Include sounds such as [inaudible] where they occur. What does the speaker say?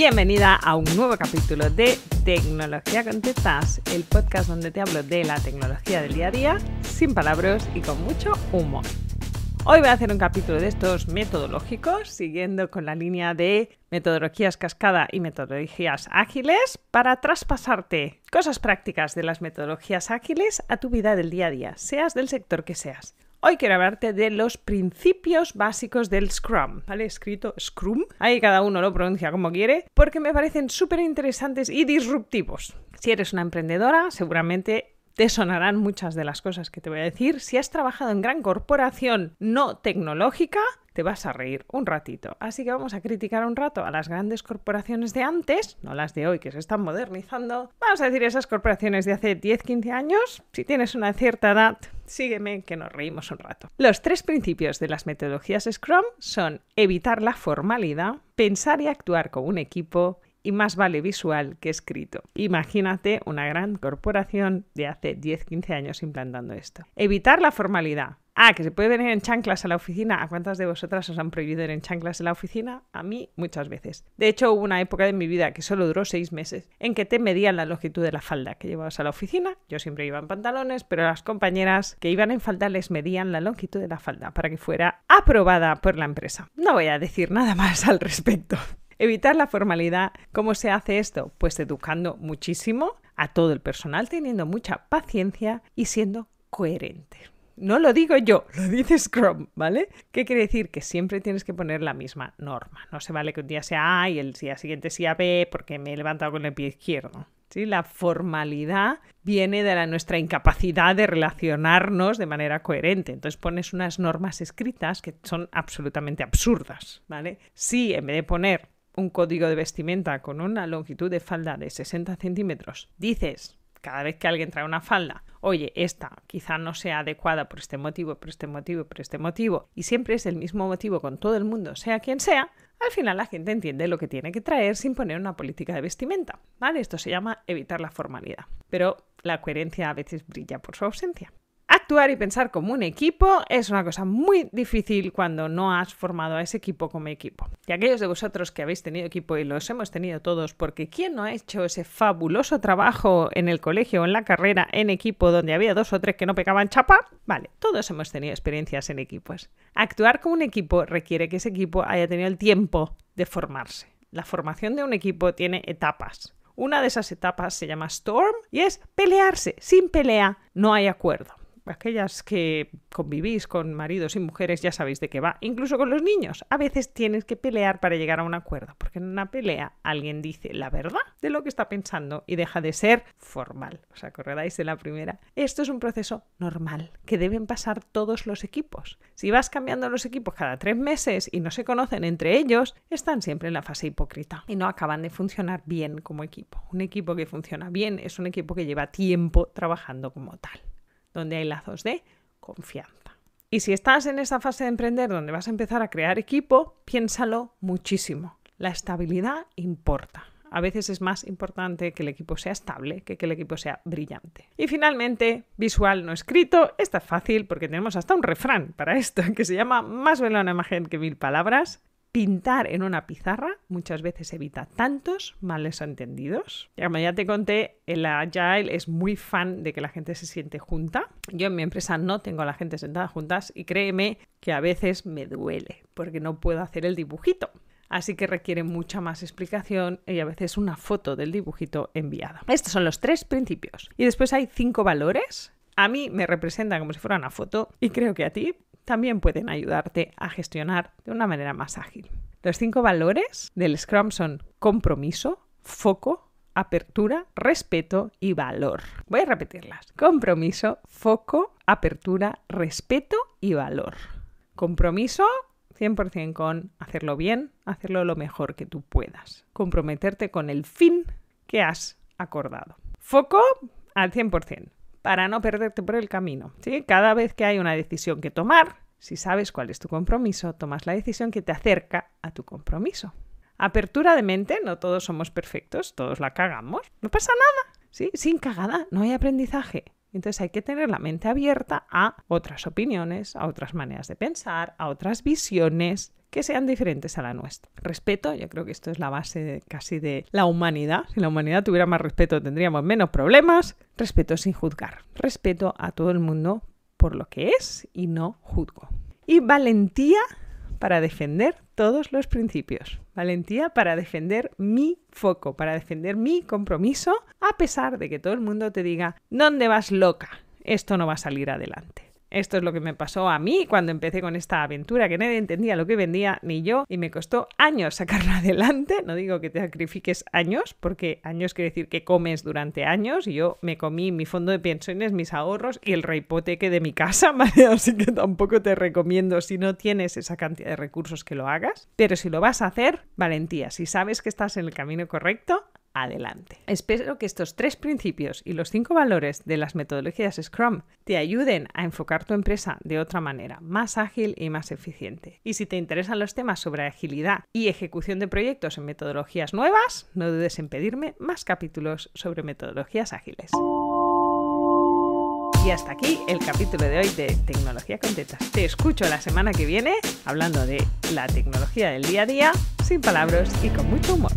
Bienvenida a un nuevo capítulo de Tecnología con Tetas, el podcast donde te hablo de la tecnología del día a día, sin palabras y con mucho humor. Hoy voy a hacer un capítulo de estos metodológicos, siguiendo con la línea de metodologías cascada y metodologías ágiles, para traspasarte cosas prácticas de las metodologías ágiles a tu vida del día a día, seas del sector que seas. Hoy quiero hablarte de los principios básicos del Scrum, ¿vale? Escrito Scrum, ahí cada uno lo pronuncia como quiere, porque me parecen súper interesantes y disruptivos. Si eres una emprendedora, seguramente te sonarán muchas de las cosas que te voy a decir. Si has trabajado en gran corporación no tecnológica, te vas a reír un ratito. Así que vamos a criticar un rato a las grandes corporaciones de antes, no las de hoy que se están modernizando. Vamos a decir esas corporaciones de hace 10-15 años. Si tienes una cierta edad, sígueme que nos reímos un rato. Los tres principios de las metodologías Scrum son evitar la formalidad, pensar y actuar como un equipo y más vale visual que escrito. Imagínate una gran corporación de hace 10-15 años implantando esto. Evitar la formalidad. Ah, que se puede venir en chanclas a la oficina. ¿A cuántas de vosotras os han prohibido ir en chanclas en la oficina? A mí muchas veces. De hecho, hubo una época de mi vida que solo duró seis meses en que te medían la longitud de la falda que llevabas a la oficina. Yo siempre iba en pantalones, pero las compañeras que iban en falda les medían la longitud de la falda para que fuera aprobada por la empresa. No voy a decir nada [laughs] más al respecto, Evitar la formalidad. ¿Cómo se hace esto? Pues educando muchísimo a todo el personal, teniendo mucha paciencia y siendo coherente. No lo digo yo, [laughs] lo dice Scrum, ¿vale? ¿Qué quiere decir? Que siempre tienes que poner la misma norma. No se vale que un día sea A y el día siguiente sea B porque me he levantado con el pie izquierdo. ¿Sí? La formalidad viene de la, nuestra incapacidad de relacionarnos de manera coherente. Entonces pones unas normas escritas que son absolutamente absurdas, ¿vale? Si en vez de poner un código de vestimenta con una longitud de falda de 60 centímetros, dices cada vez que alguien trae una falda, oye, esta quizá no sea adecuada por este motivo, por este motivo, por este motivo, y siempre es el mismo motivo con todo el mundo, sea quien sea, al final la gente entiende lo que tiene que traer sin poner una política de vestimenta, ¿vale? Esto se llama evitar la formalidad. Pero la coherencia a veces brilla por su ausencia. Actuar y pensar como un equipo es una cosa muy difícil cuando no has formado a ese equipo como equipo. Y aquellos de vosotros que habéis tenido equipo y los hemos tenido todos, porque ¿quién no ha hecho ese fabuloso trabajo en el colegio o en la carrera en equipo donde había dos o tres que no pegaban chapa? Vale, todos hemos tenido experiencias en equipos. Actuar como un equipo requiere que ese equipo haya tenido el tiempo de formarse. La formación de un equipo tiene etapas. Una de esas etapas se llama Storm y es pelearse. Sin pelea no hay acuerdo aquellas que convivís con maridos y mujeres ya sabéis de qué va, incluso con los niños. A veces tienes que pelear para llegar a un acuerdo, porque en una pelea alguien dice la verdad de lo que está pensando y deja de ser formal. ¿Os acordáis de la primera? Esto es un proceso normal que deben pasar todos los equipos. Si vas cambiando los equipos cada tres meses y no se conocen entre ellos, están siempre en la fase hipócrita y no acaban de funcionar bien como equipo. Un equipo que funciona bien es un equipo que lleva tiempo trabajando como tal donde hay lazos de confianza. Y si estás en esa fase de emprender donde vas a empezar a crear equipo, piénsalo muchísimo. La estabilidad importa. A veces es más importante que el equipo sea estable que que el equipo sea brillante. Y finalmente, visual no escrito. Esta es fácil porque tenemos hasta un refrán para esto [laughs] que se llama más vela una imagen que mil palabras. Pintar en una pizarra muchas veces evita tantos males entendidos. como ya te conté, el Agile es muy fan de que la gente se siente junta. Yo en mi empresa no tengo a la gente sentada juntas y créeme que a veces me duele porque no puedo hacer el dibujito así que requiere mucha más explicación y a veces una foto del dibujito enviada Estos son los tres principios. Y después hay cinco valores. A mí me representan como si fuera una foto y creo que a ti también pueden ayudarte a gestionar de una manera más ágil. Los cinco valores del Scrum son compromiso, foco, apertura, respeto y valor. Voy a repetirlas. Compromiso, foco, apertura, respeto y valor. Compromiso, 100% con hacerlo bien, hacerlo lo mejor que tú puedas. Comprometerte con el fin que has acordado. Foco al 100% para no perderte por el camino. ¿sí? Cada vez que hay una decisión que tomar, si sabes cuál es tu compromiso, tomas la decisión que te acerca a tu compromiso. Apertura de mente, no todos somos perfectos, todos la cagamos, no pasa nada. ¿sí? Sin cagada no hay aprendizaje. Entonces hay que tener la mente abierta a otras opiniones, a otras maneras de pensar, a otras visiones que sean diferentes a la nuestra. Respeto, yo creo que esto es la base casi de la humanidad. Si la humanidad tuviera más respeto tendríamos menos problemas. Respeto sin juzgar. Respeto a todo el mundo por lo que es y no juzgo. Y valentía para defender todos los principios, valentía para defender mi foco, para defender mi compromiso, a pesar de que todo el mundo te diga, ¿dónde vas loca? Esto no va a salir adelante. Esto es lo que me pasó a mí cuando empecé con esta aventura, que nadie entendía lo que vendía ni yo y me costó años sacarlo [laughs] adelante. No digo que te sacrifiques años, porque años quiere decir que comes durante años. Y yo me comí mi fondo de pensiones, mis ahorros y el reipoteque de mi casa, [laughs] ¿vale? Así que tampoco te recomiendo si no tienes esa cantidad de recursos que lo hagas. Pero si lo vas a hacer, valentía. Si sabes que estás en el camino correcto, adelante. Espero que estos tres principios y los cinco valores de las metodologías Scrum te ayuden a enfocar tu empresa de otra manera, más ágil y más eficiente. Y si te interesan los temas sobre agilidad y ejecución de proyectos en metodologías nuevas, no dudes en pedirme más capítulos sobre metodologías ágiles. Y hasta aquí el capítulo de hoy de Tecnología Contenta. Te escucho la semana que viene hablando de la tecnología del día a día, sin palabras y con mucho humor.